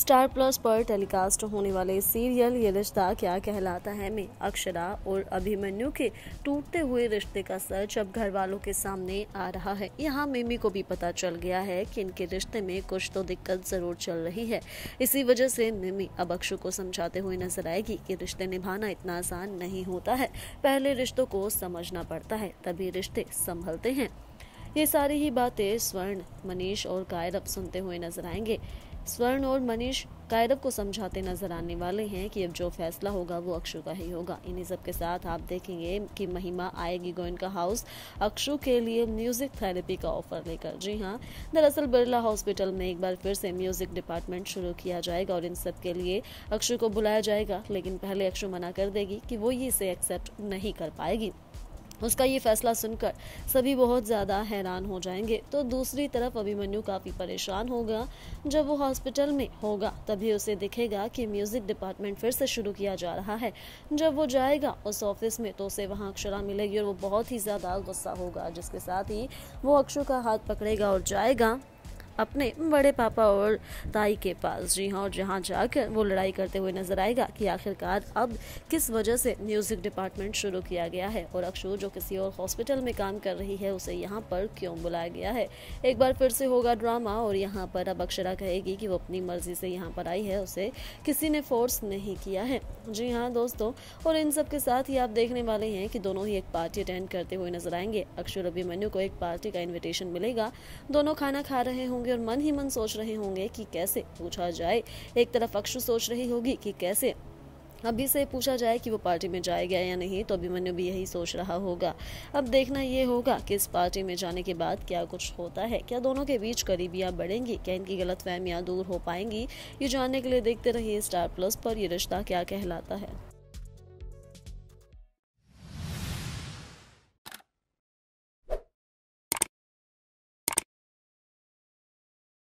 star plus पर telecast होने वाले सीरियल ये रिश्ता क्या कहलाता है में अक्षरा और अभिमन्यु के टूटते हुए रिश्ते का सच अब घर वालों के सामने आ रहा है यहाँ मिमी को भी पता चल गया है कि इनके रिश्ते में कुछ तो दिक्कत ज़रूर चल रही है इसी वजह से मिमी अब अक्षु को समझाते हुए नजर आएगी कि रिश्ते निभाना इतना आसान नहीं होता है पहले रिश्तों को समझना पड़ता है तभी रिश्ते संभलते हैं ये सारी ही बातें स्वर्ण मनीष और कायरव सुनते हुए नजर आएंगे स्वर्ण और मनीष कायरव को समझाते नजर आने वाले हैं कि अब जो फैसला होगा वो अक्षु का ही होगा इन्हीं सब के साथ आप देखेंगे कि महिमा आएगी का हाउस अक्षु के लिए म्यूजिक थेरेपी का ऑफर लेकर जी हाँ दरअसल बिरला हॉस्पिटल में एक बार फिर से म्यूजिक डिपार्टमेंट शुरू किया जाएगा और इन सब के लिए अक्षु को बुलाया जाएगा लेकिन पहले अक्षु मना कर देगी कि वो ये इसे एक्सेप्ट नहीं कर पाएगी उसका ये फैसला सुनकर सभी बहुत ज़्यादा हैरान हो जाएंगे तो दूसरी तरफ अभिमन्यु काफ़ी परेशान होगा जब वो हॉस्पिटल में होगा तभी उसे दिखेगा कि म्यूज़िक डिपार्टमेंट फिर से शुरू किया जा रहा है जब वो जाएगा उस ऑफिस में तो उसे वहाँ अक्षरा मिलेगी और वो बहुत ही ज़्यादा गुस्सा होगा जिसके साथ ही वो अक्षु का हाथ पकड़ेगा और जाएगा अपने बड़े पापा और ताई के पास जी हाँ और जहाँ जाकर वो लड़ाई करते हुए नजर आएगा कि आखिरकार अब किस वजह से म्यूज़िक डिपार्टमेंट शुरू किया गया है और अक्षु जो किसी और हॉस्पिटल में काम कर रही है उसे यहाँ पर क्यों बुलाया गया है एक बार फिर से होगा ड्रामा और यहाँ पर अब अक्षरा कहेगी कि वो अपनी मर्जी से यहाँ पर आई है उसे किसी ने फोर्स नहीं किया है जी हाँ दोस्तों और इन सब के साथ ही आप देखने वाले हैं कि दोनों ही एक पार्टी अटेंड करते हुए नजर आएंगे अक्षर अभिमन्यु को एक पार्टी का इन्विटेशन मिलेगा दोनों खाना खा रहे होंगे होंगे और मन ही मन सोच रहे होंगे कि कैसे पूछा जाए एक तरफ अक्षु सोच रही होगी कि कैसे अभी से पूछा जाए कि वो पार्टी में जाएगा या नहीं तो अभिमन्यु भी यही सोच रहा होगा अब देखना ये होगा कि इस पार्टी में जाने के बाद क्या कुछ होता है क्या दोनों के बीच करीबियाँ बढ़ेंगी क्या इनकी गलत दूर हो पाएंगी ये जानने के लिए देखते रहिए स्टार प्लस पर ये रिश्ता क्या कहलाता है